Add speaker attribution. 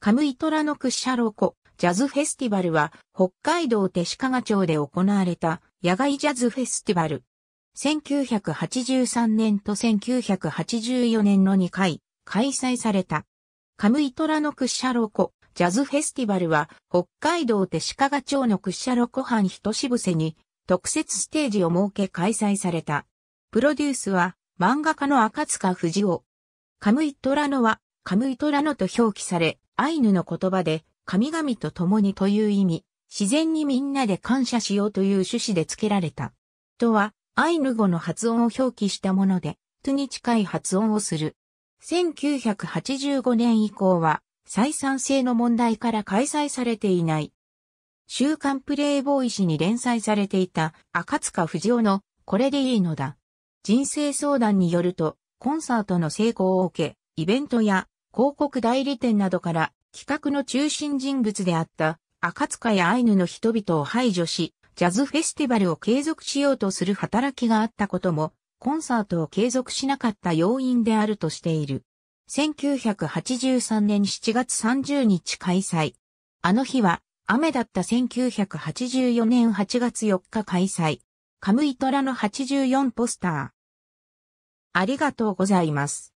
Speaker 1: カ
Speaker 2: ムイトラのクッシャロコ、ジャズフェスティバルは、北海道弟子賀町で行われた、野外ジャズフェスティバル。1983年と1984年の2回、開催された。カムイトラのクッシャロコ、ジャズフェスティバルは、北海道弟子賀町のクッシャロコ藩人しぶせに、特設ステージを設け開催された。プロデュースは、漫画家の赤塚不二夫。カムイトラノは、カムイトラノと表記され、アイヌの言葉で、神々と共にという意味、自然にみんなで感謝しようという趣旨で付けられた。とは、アイヌ語の発音を表記したもので、とに近い発音をする。1985年以降は、再三性の問題から開催されていない。週刊プレイボーイ誌に連載されていた赤塚不二夫のこれでいいのだ。人生相談によると、コンサートの成功を受け、イベントや広告代理店などから企画の中心人物であった赤塚やアイヌの人々を排除し、ジャズフェスティバルを継続しようとする働きがあったことも、コンサートを継続しなかった要因であるとしている。1983年7月30日開催。あの日は雨だった1984年8月4日開催。カムイトラの84ポスター。ありが
Speaker 1: とうございます。